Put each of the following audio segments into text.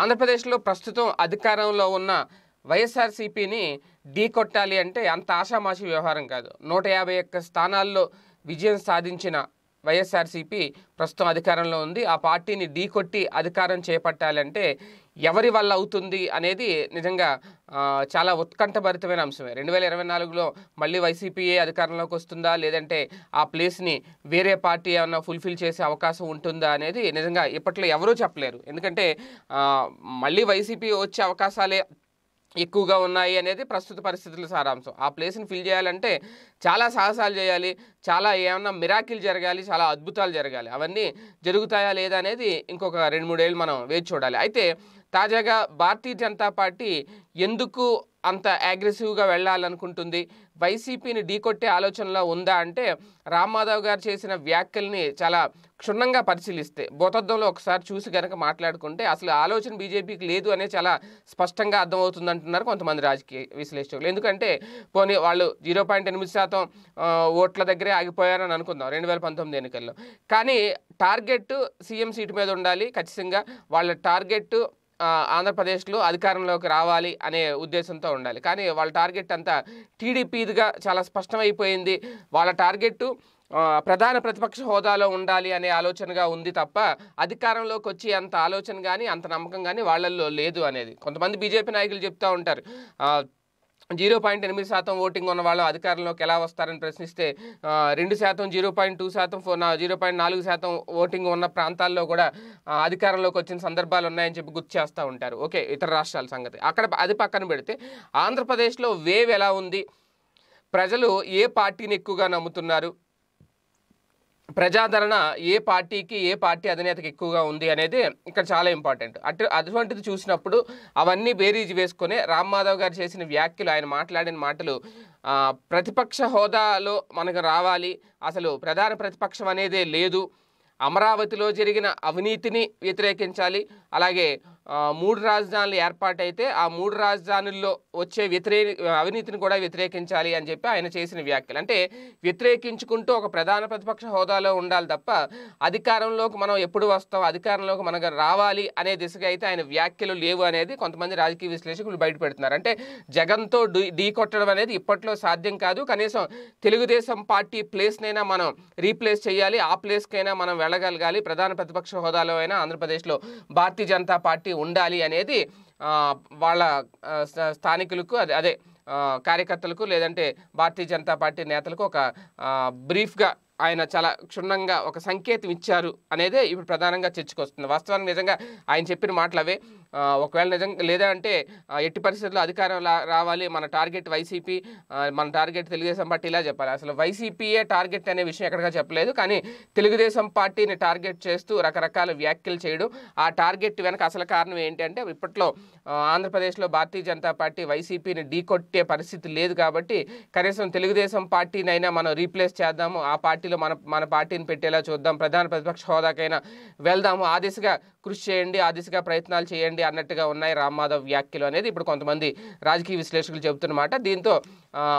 ఆంధ్రప్రదేశ్లో ప్రస్తుతం అధికారంలో ఉన్న వైఎస్ఆర్సీపీని ఢీ కొట్టాలి అంటే అంత ఆషామాషి వ్యవహారం కాదు నూట యాభై ఒక్క స్థానాల్లో విజయం సాధించిన వైఎస్ఆర్సీపీ ప్రస్తుతం అధికారంలో ఉంది ఆ పార్టీని ఢీకొట్టి అధికారం చేపట్టాలంటే ఎవరి వల్ల అవుతుంది అనేది నిజంగా చాలా ఉత్కంఠభరితమైన అంశమే రెండు వేల ఇరవై నాలుగులో మళ్ళీ వైసీపీఏ అధికారంలోకి వస్తుందా లేదంటే ఆ ప్లేస్ని వేరే పార్టీ ఏమన్నా ఫుల్ఫిల్ చేసే అవకాశం ఉంటుందా అనేది నిజంగా ఇప్పట్లో ఎవరూ చెప్పలేరు ఎందుకంటే మళ్ళీ వైసీపీ వచ్చే అవకాశాలే ఎక్కువగా ఉన్నాయి అనేది ప్రస్తుత పరిస్థితుల సారాంశం ఆ ప్లేస్ని ఫిల్ చేయాలంటే చాలా సాహసాలు చేయాలి చాలా ఏమన్నా మిరాకిల్ జరగాలి చాలా అద్భుతాలు జరగాలి అవన్నీ జరుగుతాయా లేదా అనేది ఇంకొక రెండు మూడేళ్ళు మనం వేచి చూడాలి అయితే తాజాగా భారతీయ జనతా పార్టీ ఎందుకు అంత అగ్రెసివ్గా వెళ్ళాలనుకుంటుంది వైసీపీని ఢీకొట్టే ఆలోచనలో ఉందా అంటే రామ్మాధవ్ గారు చేసిన వ్యాఖ్యల్ని చాలా క్షుణ్ణంగా పరిశీలిస్తే భూతద్దంలో ఒకసారి చూసి కనుక మాట్లాడుకుంటే అసలు ఆలోచన బీజేపీకి లేదు అనే చాలా స్పష్టంగా అర్థమవుతుంది అంటున్నారు కొంతమంది రాజకీయ విశ్లేషకులు ఎందుకంటే పోనీ వాళ్ళు జీరో పాయింట్ ఎనిమిది శాతం ఓట్ల దగ్గరే ఆగిపోయారని అనుకుందాం రెండు వేల పంతొమ్మిది ఎన్నికల్లో కానీ టార్గెట్ సీఎం సీటు మీద ఉండాలి ఖచ్చితంగా వాళ్ళ టార్గెట్ ఆంధ్రప్రదేశ్లో అధికారంలోకి రావాలి అనే ఉద్దేశంతో ఉండాలి కానీ వాళ్ళ టార్గెట్ అంతా టీడీపీదిగా చాలా స్పష్టమైపోయింది వాళ్ళ టార్గెట్ ప్రధాన ప్రతిపక్ష హోదాలో ఉండాలి అనే ఆలోచనగా ఉంది తప్ప అధికారంలోకి వచ్చి అంత ఆలోచన కానీ అంత నమ్మకం కానీ వాళ్ళల్లో లేదు అనేది కొంతమంది బీజేపీ నాయకులు చెప్తూ ఉంటారు జీరో పాయింట్ ఎనిమిది శాతం ఓటింగ్ ఉన్న వాళ్ళు అధికారంలోకి ఎలా వస్తారని ప్రశ్నిస్తే రెండు శాతం జీరో పాయింట్ టూ శాతం ఫోర్ జీరో పాయింట్ నాలుగు శాతం ఓటింగ్ ఉన్న ప్రాంతాల్లో కూడా అధికారంలోకి వచ్చిన సందర్భాలు ఉన్నాయని చెప్పి గుర్తు చేస్తూ ఉంటారు ఓకే ఇతర రాష్ట్రాల సంగతి అక్కడ అది పక్కన పెడితే ఆంధ్రప్రదేశ్లో వేవ్ ఎలా ఉంది ప్రజలు ఏ పార్టీని ఎక్కువగా నమ్ముతున్నారు ప్రజాదరణ ఏ పార్టీకి ఏ పార్టీ అధినేతకి ఎక్కువగా ఉంది అనేది ఇక్కడ చాలా ఇంపార్టెంట్ అటు అటువంటిది చూసినప్పుడు అవన్నీ బేరీజ్ వేసుకొని రామ్మాధవ్ గారు చేసిన వ్యాఖ్యలు ఆయన మాట్లాడిన మాటలు ప్రతిపక్ష హోదాలో మనకు రావాలి అసలు ప్రధాన ప్రతిపక్షం అనేదే లేదు అమరావతిలో జరిగిన అవినీతిని వ్యతిరేకించాలి అలాగే మూడు రాజధానులు ఏర్పాటైతే ఆ మూడు రాజధానుల్లో వచ్చే వ్యతిరే అవినీతిని కూడా వ్యతిరేకించాలి అని చెప్పి ఆయన చేసిన వ్యాఖ్యలు అంటే వ్యతిరేకించుకుంటూ ఒక ప్రధాన ప్రతిపక్ష హోదాలో ఉండాలి తప్ప అధికారంలోకి మనం ఎప్పుడు వస్తాం అధికారంలోకి మనకు రావాలి అనే దిశగా అయితే ఆయన వ్యాఖ్యలు లేవు అనేది కొంతమంది రాజకీయ విశ్లేషకులు బయటపెడుతున్నారు అంటే జగన్తో ఢీ కొట్టడం అనేది ఇప్పట్లో సాధ్యం కాదు కనీసం తెలుగుదేశం పార్టీ ప్లేస్నైనా మనం రీప్లేస్ చేయాలి ఆ ప్లేస్కైనా మనం వెళ్ళగలగాలి ప్రధాన ప్రతిపక్ష హోదాలో అయినా ఆంధ్రప్రదేశ్లో భారతీయ జనతా పార్టీ ఉండాలి అనేది వాళ్ళ స్థానికులకు అదే అదే కార్యకర్తలకు లేదంటే భారతీయ జనతా పార్టీ నేతలకు ఒక బ్రీఫ్గా ఆయన చాలా క్షుణ్ణంగా ఒక సంకేతం ఇచ్చారు అనేదే ఇప్పుడు ప్రధానంగా చర్చకు వస్తుంది వాస్తవానికి నిజంగా ఆయన చెప్పిన మాటలు అవే ఒకవేళ నిజంగా లేదా అంటే ఎట్టి పరిస్థితుల్లో అధికారం రావాలి మన టార్గెట్ వైసీపీ మన టార్గెట్ తెలుగుదేశం పార్టీ ఇలా చెప్పాలి అసలు వైసీపీయే టార్గెట్ అనే విషయం ఎక్కడగా చెప్పలేదు కానీ తెలుగుదేశం పార్టీని టార్గెట్ చేస్తూ రకరకాల వ్యాఖ్యలు చేయడం ఆ టార్గెట్ వెనక అసలు కారణం ఏంటంటే ఇప్పట్లో ఆంధ్రప్రదేశ్లో భారతీయ జనతా పార్టీ వైసీపీని ఢీకొట్టే పరిస్థితి లేదు కాబట్టి కనీసం తెలుగుదేశం పార్టీనైనా మనం రీప్లేస్ చేద్దాము ఆ పార్టీలో మన మన పార్టీని పెట్టేలా చూద్దాం ప్రధాన ప్రతిపక్ష హోదాకైనా వెళ్దాము ఆ దిశగా కృషి చేయండి ఆ దిశగా ప్రయత్నాలు చేయండి అన్నట్టుగా ఉన్నాయి రామ్మాధవ్ వ్యాఖ్యలు అనేది ఇప్పుడు కొంతమంది రాజకీయ విశ్లేషకులు చెబుతున్నమాట దీంతో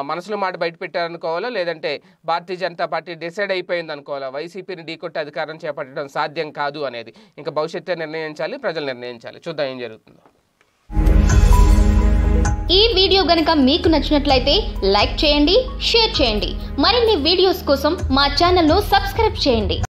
మనసులో మాట బయట పెట్టారనుకోవాలో లేదంటే భారతీయ జనతా పార్టీ డిసైడ్ అయిపోయింది అనుకోవాలో వైసీపీని ఢీకొట్టి అధికారం చేపట్టడం సాధ్యం కాదు అనేది ఇంకా భవిష్యత్తు నిర్ణయించాలి ప్రజలు నిర్ణయించాలి చూద్దాం ఏం జరుగుతుందో ఈ వీడియో గనుక మీకు నచ్చినట్లయితే లైక్ చేయండి షేర్ చేయండి మరిన్ని వీడియోస్ కోసం మా ఛానల్ను సబ్స్క్రైబ్ చేయండి